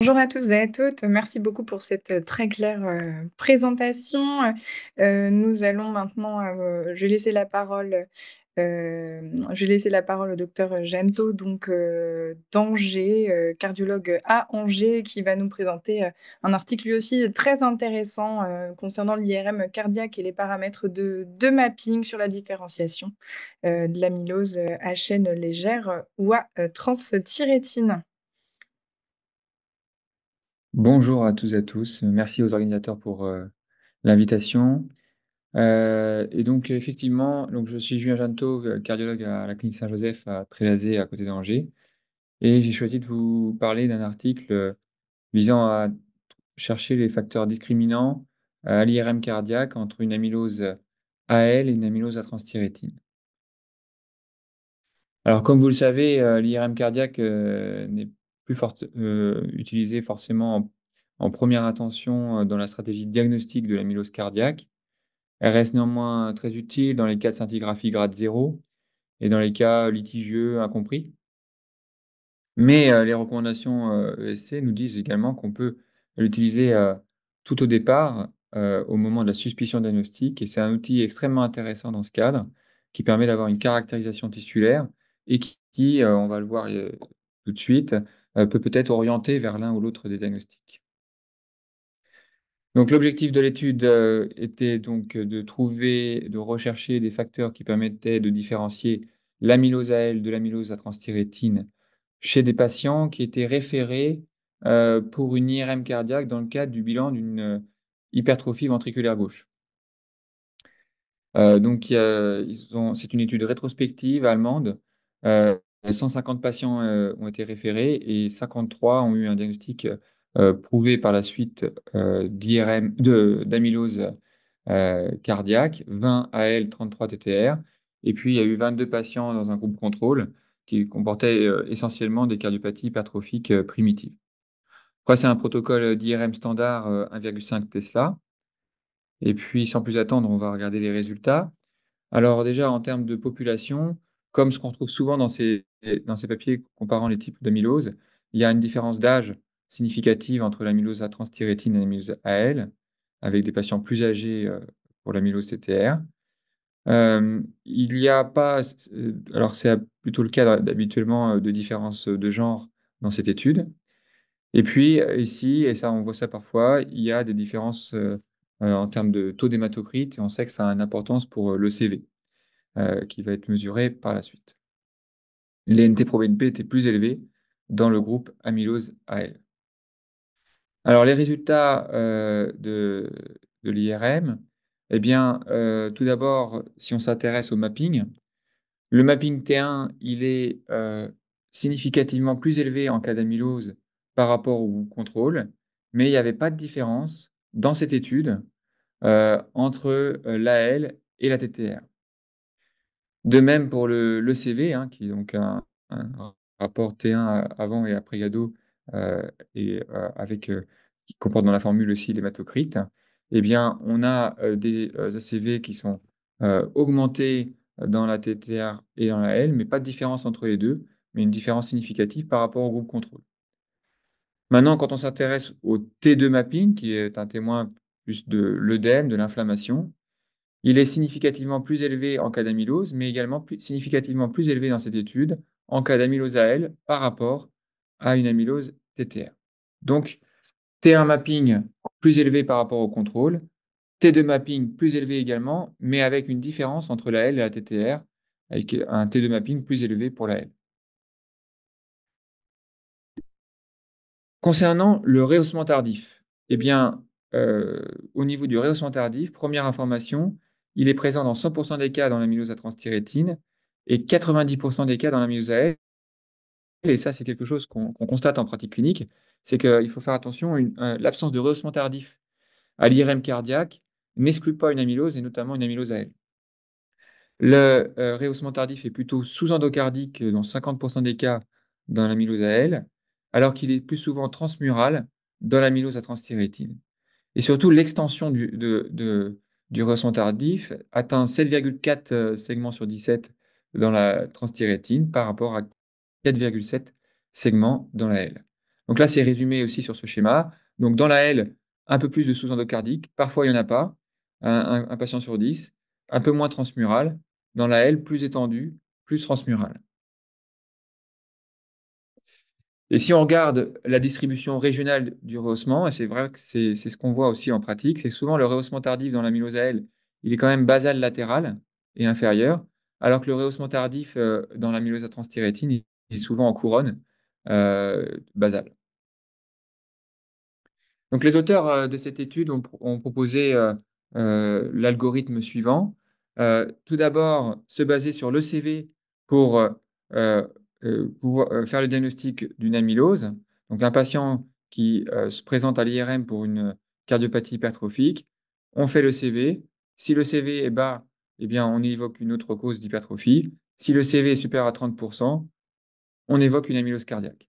Bonjour à tous et à toutes, merci beaucoup pour cette euh, très claire euh, présentation. Euh, nous allons maintenant, je vais laisser la parole je laissé la parole au docteur Gento, donc d'Angers, cardiologue à Angers, qui va nous présenter un article lui aussi très intéressant concernant l'IRM cardiaque et les paramètres de, de mapping sur la différenciation de l'amylose à chaîne légère ou à transthyrétine. Bonjour à tous et à tous. Merci aux organisateurs pour euh, l'invitation. Euh, et donc, effectivement, donc je suis Julien Janto, euh, cardiologue à la clinique Saint-Joseph à Trélazé, à côté d'Angers. Et j'ai choisi de vous parler d'un article visant à chercher les facteurs discriminants à l'IRM cardiaque entre une amylose AL et une amylose à transthyrétine. Alors, comme vous le savez, l'IRM cardiaque n'est plus utilisé forcément en première attention euh, dans la stratégie de diagnostic de l'amylose cardiaque. Elle reste néanmoins euh, très utile dans les cas de scintigraphie grade 0 et dans les cas litigieux incompris. Mais euh, les recommandations ESC e nous disent également qu'on peut l'utiliser tout au départ, au moment de la suspicion diagnostique, et c'est un outil extrêmement intéressant dans ce cadre, qui permet d'avoir une caractérisation tissulaire et qui on va le voir tout de suite, peut peut-être orienter vers l'un ou l'autre des diagnostics l'objectif de l'étude euh, était donc euh, de trouver, de rechercher des facteurs qui permettaient de différencier l'amylose AL de l'amylose à transthyrétine chez des patients qui étaient référés euh, pour une IRM cardiaque dans le cadre du bilan d'une hypertrophie ventriculaire gauche. donc c'est une étude rétrospective allemande. 150 patients ont été référés et 53 ont eu un diagnostic euh, prouvé par la suite euh, d'amylose euh, cardiaque, 20 AL, 33 TTR. Et puis, il y a eu 22 patients dans un groupe contrôle qui comportaient essentiellement des cardiopathies hypertrophiques primitives. Après, c'est un protocole d'IRM standard 1,5 Tesla. Et puis, sans plus attendre, on va regarder les résultats. Alors déjà, en termes de population, comme ce qu'on trouve souvent dans ces papiers comparant les types d'amylose, il y a une différence d'âge significative entre l'amylose à transthyrétine et l'amylose AL, avec des patients plus âgés euh, pour l'amylose TTR. Euh, il n'y a pas, euh, alors c'est plutôt le cas habituellement de différences de genre dans cette étude. Et puis ici, et ça on voit ça parfois, il y a des différences en termes de taux d'hématocrite et on sait que ça a une importance pour l'ECV, qui va être mesuré par la suite. Les NT-proBNP étaient plus élevé dans le groupe amylose AL. Alors, les résultats euh, de, l'IRM, eh bien, euh, tout d'abord, si on s'intéresse au mapping, le mapping T1, il est euh, significativement plus élevé en cas d'amylose par rapport au contrôle, mais il n'y avait pas de différence dans cette étude entre l'AL et la TTR. De même pour le, CV, hein, qui est donc un, un rapport T1 avant et après GADO, euh, et euh, avec euh, qui comporte dans la formule aussi l'hématocrite, eh bien, on a des ACV qui sont augmentés dans la TTR et dans la L, mais pas de différence entre les deux, mais une différence significative par rapport au groupe contrôle. Maintenant, quand on s'intéresse au T2 mapping, qui est un témoin plus de l'œdème, de l'inflammation, il est significativement plus élevé en cas d'amylose, mais également significativement plus élevé dans cette étude en cas d'amylose à L par rapport à une amylose TTR. Donc, T1 mapping plus élevé par rapport au contrôle, T2 mapping plus élevé également, mais avec une différence entre la L et la TTR, avec un T2 mapping plus élevé pour la L. Concernant le rehaussement tardif, eh bien, euh, au niveau du rehaussement tardif, première information, il est présent dans 100% des cas dans l'amylose à transthyrétine et 90% des cas dans l'amylose à L et ça c'est quelque chose qu'on constate en pratique clinique, c'est qu'il faut faire attention, l'absence de rehaussement tardif à l'IRM cardiaque n'exclut pas une amylose, et notamment une amylose AL. Le euh, rehaussement tardif est plutôt sous-endocardique dans 50% des cas dans l'amylose AL, alors qu'il est plus souvent transmural dans l'amylose à transthyrétine. Et surtout, l'extension du, du rehaussement tardif atteint 7,4 euh, segments sur 17 dans la transthyrétine par rapport à 4,7 segments dans la L. Donc là, c'est résumé aussi sur ce schéma. Donc dans la L, un peu plus de sous-endocardique, parfois il n'y en a pas, un, patient sur 10, un peu moins transmural, dans la L, plus étendu, plus transmural. Et si on regarde la distribution régionale du rehaussement, et c'est vrai que c'est ce qu'on voit aussi en pratique, c'est souvent le rehaussement tardif dans la l'amylose L, il est quand même basal latéral et inférieur, alors que le rehaussement tardif euh, dans la l'amylose transthyrétine, et souvent en couronne euh, basale. Donc les auteurs euh, de cette étude ont, proposé euh, l'algorithme suivant. tout d'abord, se baser sur le CV pour faire le diagnostic d'une amylose. Donc un patient qui se présente à l'IRM pour une cardiopathie hypertrophique, on fait le CV. Si le CV est bas, eh bien, on évoque une autre cause d'hypertrophie. Si le CV est supérieur à 30%, on évoque une amylose cardiaque.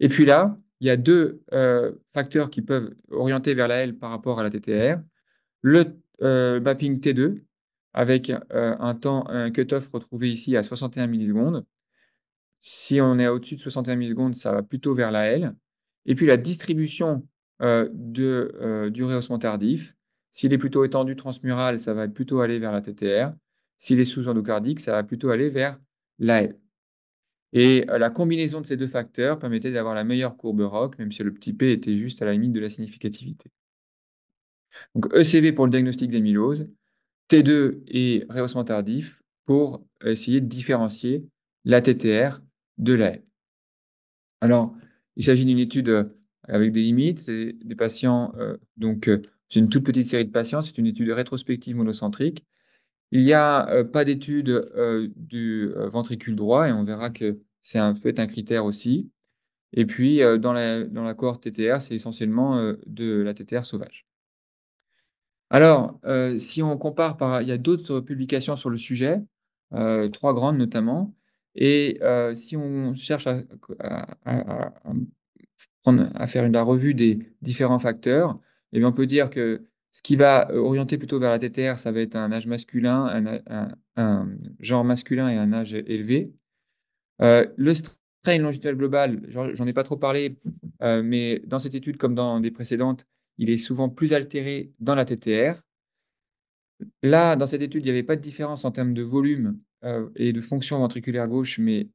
Et puis là, il y a deux euh, facteurs qui peuvent orienter vers la L par rapport à la TTR. Le euh, mapping T2, avec euh, un temps, un cutoff retrouvé ici à 61 millisecondes. Si on est au-dessus de 61 millisecondes, ça va plutôt vers la L. Et puis la distribution de, du rehaussement tardif. S'il est plutôt étendu transmural, ça va plutôt aller vers la TTR. S'il est sous-endocardique, ça va plutôt aller vers la L. Et euh, la combinaison de ces deux facteurs permettait d'avoir la meilleure courbe ROC, même si le petit p était juste à la limite de la significativité. Donc ECV pour le diagnostic d'amylose, T2 et rehaussement tardif pour essayer de différencier la TTR de la Alors, il s'agit d'une étude euh, avec des limites, c'est des patients, euh, donc c'est une toute petite série de patients, c'est une étude rétrospective monocentrique il n'y a pas d'étude du ventricule droit et on verra que c'est un peut un critère aussi. Et puis, dans, la, dans cohorte TTR, c'est essentiellement de la TTR sauvage. Alors, si on compare, par, il y a d'autres publications sur le sujet, trois grandes notamment. Et si on cherche à, faire la revue des différents facteurs, eh bien, on peut dire que ce qui va euh, orienter plutôt vers la TTR, ça va être un âge masculin, un, genre masculin et un âge élevé. Euh, le strain longitudinal global, j'en ai pas trop parlé, euh, mais dans cette étude comme dans des précédentes, il est souvent plus altéré dans la TTR. Là, dans cette étude, il n'y avait pas de différence en termes de volume et de fonction ventriculaire gauche, mais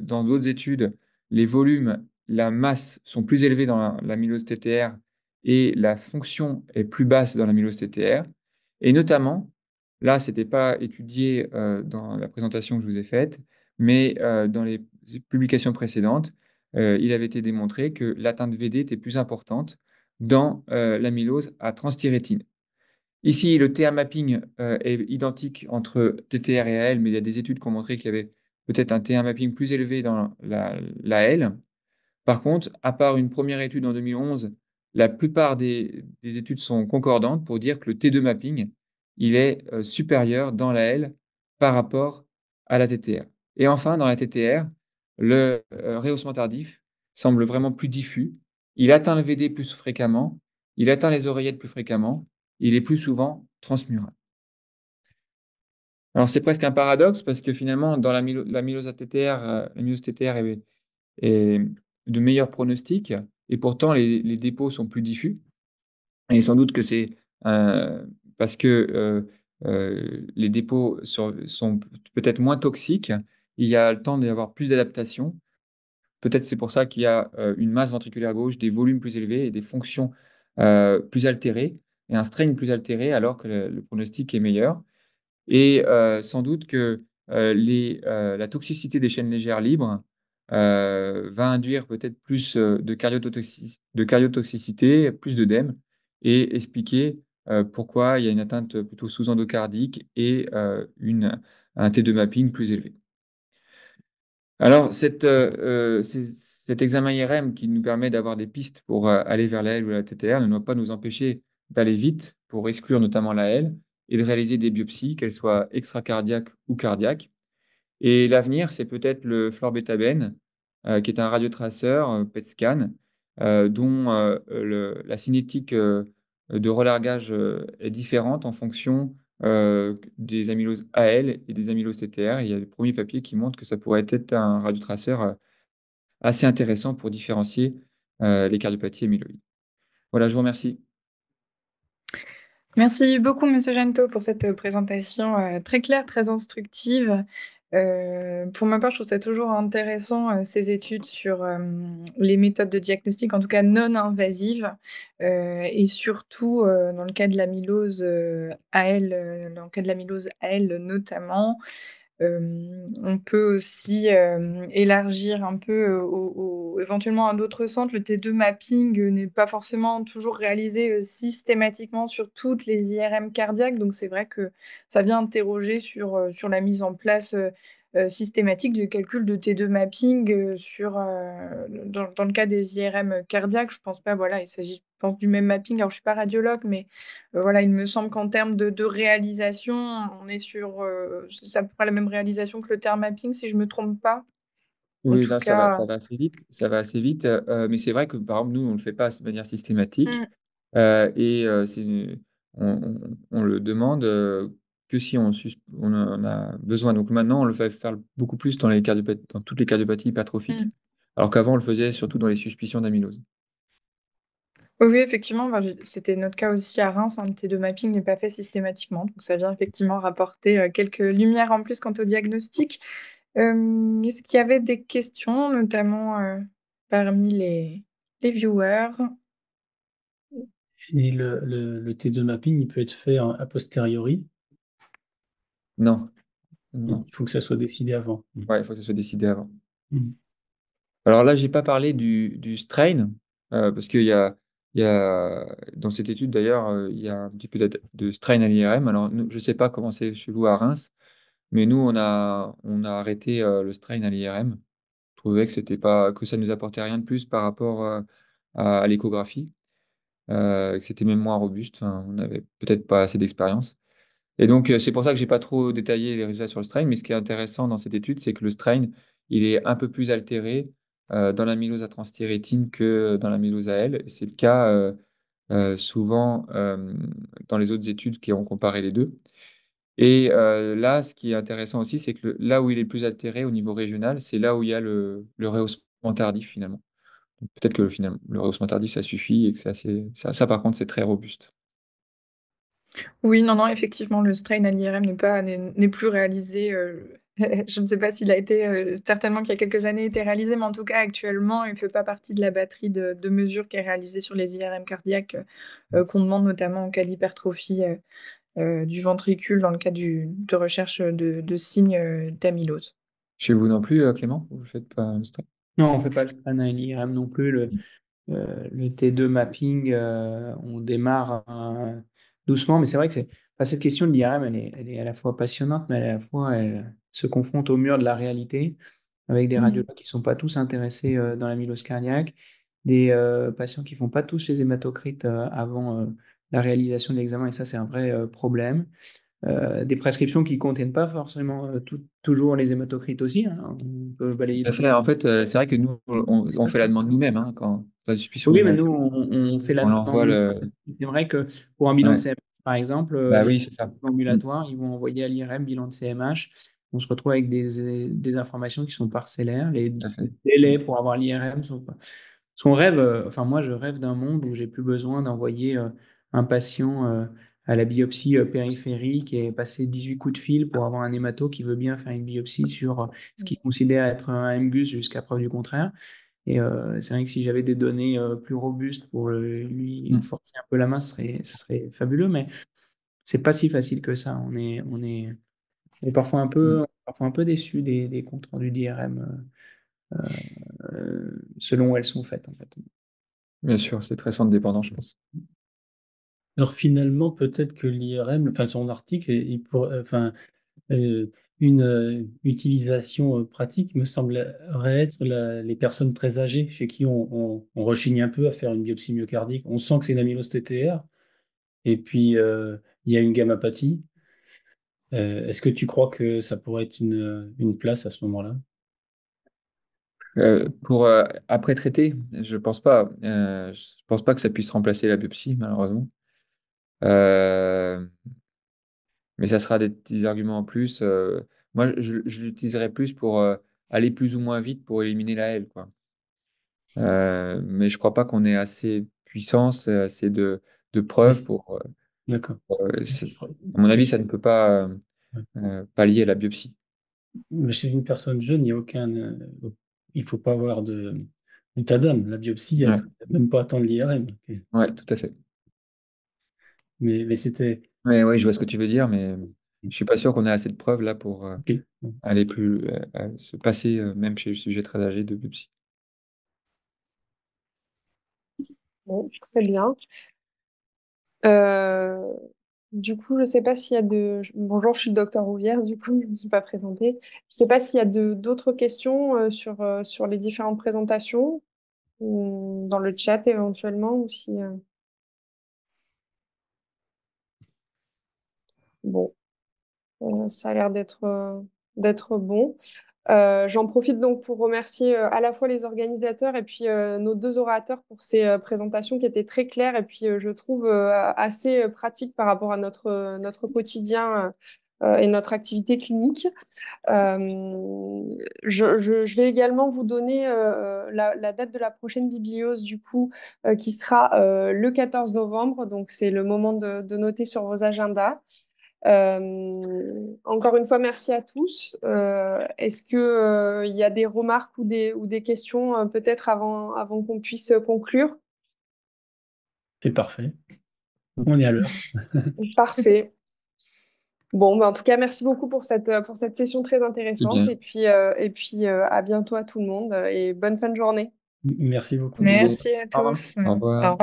dans d'autres études, les volumes, la masse sont plus élevés dans la, la TTR et la fonction est plus basse dans l'amylose TTR. Et notamment, là, ce n'était pas étudié euh, dans la présentation que je vous ai faite, mais euh, dans les publications précédentes, euh, il avait été démontré que l'atteinte VD était plus importante dans l'amylose à transthyrétine. Ici, le TA mapping est identique entre TTR et AL, mais il y a des études qui ont montré qu'il y avait peut-être un TA mapping plus élevé dans l'AL. La, L. Par contre, à part une première étude en 2011 la plupart des, études sont concordantes pour dire que le T2 mapping, il est euh, supérieur dans la L par rapport à la TTR. Et enfin, dans la TTR, le euh, rehaussement tardif semble vraiment plus diffus. Il atteint le VD plus fréquemment, il atteint les oreillettes plus fréquemment, il est plus souvent transmural. Alors c'est presque un paradoxe parce que finalement, dans la, la mylose TTR, euh, TTR est, de meilleurs pronostic et pourtant les, dépôts sont plus diffus. Et sans doute que c'est euh, parce que euh, euh, les dépôts sont peut-être moins toxiques, il y a le temps d'y avoir plus d'adaptation. Peut-être c'est pour ça qu'il y a une masse ventriculaire gauche, des volumes plus élevés et des fonctions plus altérées et un strain plus altéré alors que le, pronostic est meilleur. Et sans doute que les, la toxicité des chaînes légères libres euh, va induire peut-être plus euh, de, cariotoxicité, de cardiotoxicité, plus d'œdème, et expliquer euh, pourquoi il y a une atteinte plutôt sous-endocardique et une, un T2 mapping plus élevé. Alors, cette, cet examen IRM qui nous permet d'avoir des pistes pour aller vers la L ou la TTR ne doit pas nous empêcher d'aller vite pour exclure notamment la L et de réaliser des biopsies, qu'elles soient extracardiaques ou cardiaques, et l'avenir, c'est peut-être le florbétabène, euh, qui est un radiotraceur euh, PET scan, euh, dont la cinétique de relargage est différente en fonction des amyloses AL et des amyloses TTR. Il y a des premiers papiers qui montrent que ça pourrait être un radiotraceur assez intéressant pour différencier les cardiopathies amyloïdes. Voilà, je vous remercie. Merci beaucoup, Monsieur Gento, pour cette présentation très claire, très instructive. Euh, pour ma part, je trouve ça toujours intéressant euh, ces études sur euh, les méthodes de diagnostic, en tout cas non invasives, et surtout dans le cas de l'amylose AL, dans le cas de l'amylose AL notamment, on peut aussi, élargir un peu éventuellement à d'autres centres. Le T2 mapping, n'est pas forcément toujours réalisé, systématiquement sur toutes les IRM cardiaques, donc c'est vrai que ça vient interroger sur, sur la mise en place, euh, systématique de calcul de T2 mapping euh, sur, euh, dans, dans, le cas des IRM cardiaques. Je pense pas, voilà, il s'agit pense du même mapping. Alors, je suis pas radiologue, mais voilà, il me semble qu'en termes de, réalisation, on est sur, ça pourrait la même réalisation que le terme mapping, si je me trompe pas. Oui, ça, va, ça, va, assez vite. Ça va assez vite. mais c'est vrai que, par exemple, nous, on le fait pas de manière systématique. Mm. et c'est, on, le demande que si on, en a besoin. Donc maintenant, on le fait faire beaucoup plus dans, les dans toutes les cardiopathies hypertrophiques, mm. alors qu'avant, on le faisait surtout dans les suspicions d'amylose. oui, effectivement, c'était notre cas aussi à Reims. Un hein, T2 mapping n'est pas fait systématiquement, donc ça vient effectivement rapporter euh, quelques lumières en plus quant au diagnostic. Euh, est-ce qu'il y avait des questions, notamment euh, parmi les, les viewers le, le, T2 mapping, il peut être fait a posteriori non. Il faut que ça soit décidé avant. Mmh. Ouais, il faut que ça soit décidé avant. Mmh. Alors là, j'ai pas parlé du, du strain, euh, parce qu'il y a, y a, dans cette étude d'ailleurs, euh, il y a un petit peu de, strain à l'IRM. Alors, je sais pas comment c'est chez vous à Reims, mais nous, on a, on a arrêté euh, le strain à l'IRM. On que, c'était pas, que ça nous apportait rien de plus par rapport à, l'échographie, que c'était même moins robuste. on n'avait peut-être pas assez d'expérience. Et donc, euh, c'est pour ça que je n'ai pas trop détaillé les résultats sur le strain. Mais ce qui est intéressant dans cette étude, c'est que le strain, il est un peu plus altéré euh, dans la mylose à transthyrétine que dans la mylose à L. C'est le cas euh, souvent dans les autres études qui ont comparé les deux. Et là, ce qui est intéressant aussi, c'est que là où il est plus altéré au niveau régional, c'est là où il y a le, le rehaussement tardif finalement. Peut-être que le rehaussement tardif, ça suffit et que c'est ça, par contre, c'est très robuste. Oui, non, non, effectivement, le strain à l'IRM n'est pas n'est plus réalisé, euh, je ne sais pas s'il a été, euh, certainement qu'il y a quelques années, réalisé, mais en tout cas, actuellement, il ne fait pas partie de la batterie de mesures qui est réalisée sur les IRM cardiaques, euh, qu'on demande notamment en cas d'hypertrophie, du ventricule dans le cas de recherche, de signes, d'amylose. Chez vous non plus, Clément, vous faites pas le strain? Non, on ne fait pas le strain à l'IRM non plus, le, mm. T2 mapping, on démarre doucement. Mais c'est vrai que pas cette question de l'IRM, elle est, elle est, à la fois passionnante, mais à la fois elle se confronte au mur de la réalité, avec des mmh. radiologues qui ne sont pas tous intéressés euh, dans l'amylose cardiaque, des euh, patients qui ne font pas tous les hématocrites euh, avant la réalisation de l'examen, et ça, c'est un vrai problème. des prescriptions qui ne contiennent pas forcément toujours les hématocrites aussi. Hein, on peut balayer. en fait, c'est vrai que nous, on, fait la demande nous-mêmes hein, quand, oui, mais nous, on, fait la. On C'est vrai que pour un bilan de CMH, par exemple, euh, bah oui, ça. ambulatoire, mm. ils vont envoyer à l'IRM bilan de CMH. On se retrouve avec des, des informations qui sont parcellaires. Les délais pour avoir l'IRM sont pas. Son rêve, euh, enfin, moi, je rêve d'un monde où j'ai plus besoin d'envoyer euh, un patient à la biopsie périphérique et passer 18 coups de fil pour avoir un hémato qui veut bien faire une biopsie sur ce qu'il considère être un MGUS jusqu'à preuve du contraire. Et euh, c'est vrai que si j'avais des données euh, plus robustes pour lui mm. forcer un peu la main, ce serait, serait fabuleux, mais c'est pas si facile que ça. On est, on est, parfois un peu, mm. parfois un peu déçu des, des comptes rendus d'IRM euh, selon où elles sont faites, en fait. Bien sûr, c'est très sans dépendance, je pense. Alors finalement, peut-être que l'IRM, enfin son article, il pourrait... enfin, une euh, utilisation euh, pratique me semblerait être les personnes très âgées chez qui on, rechigne un peu à faire une biopsie myocardique. On sent que c'est une amylose TTR et puis euh, il y a une gammapathie. Est-ce que tu crois que ça pourrait être une, place à ce moment-là pour après traiter, je pense pas. je pense pas que ça puisse remplacer la biopsie, malheureusement. Mais ça sera des petits arguments en plus. Euh, moi, je, je l'utiliserai plus pour euh, aller plus ou moins vite pour éliminer la L Quoi. Euh, mais je ne crois pas qu'on ait assez de puissance, assez de, de preuves pour. D'accord. à mon avis, ça ne peut pas pallier la biopsie. Mais chez une personne jeune, il n'y a aucun. il faut pas avoir de d'état d'âme. La biopsie, ne même pas attendre l'IRM. Ouais, tout à fait. Mais, mais c'était oui, je vois ce que tu veux dire, mais mm. je ne suis pas sûr qu'on ait assez de preuves là pour euh, aller plus euh, se passer, euh, même chez le sujet très âgé, de biopsie. très bien. du coup, je ne sais pas s'il y a de... Bonjour, je suis le docteur Rouvière, du coup, je ne me suis pas présenté. Je ne sais pas s'il y a d'autres questions sur, sur les différentes présentations, ou dans le chat éventuellement, ou si... Bon, euh, ça a l'air d'être euh, bon. Euh, j'en profite donc pour remercier à la fois les organisateurs et puis nos deux orateurs pour ces présentations qui étaient très claires et puis je trouve assez pratiques par rapport à notre, notre quotidien et notre activité clinique. je, vais également vous donner la, date de la prochaine bibliose, du coup, qui sera le 14 novembre. Donc, c'est le moment de, noter sur vos agendas. Euh, encore une fois, merci à tous. Euh, est-ce qu'il euh, il y a des remarques ou des, ou des questions peut-être avant, avant qu'on puisse conclure C'est parfait. On est à l'heure. parfait. Bon, ben, en tout cas, merci beaucoup pour cette, pour cette session très intéressante. Et puis, et puis à bientôt à tout le monde et bonne fin de journée. Merci beaucoup. Merci à tous. Au revoir.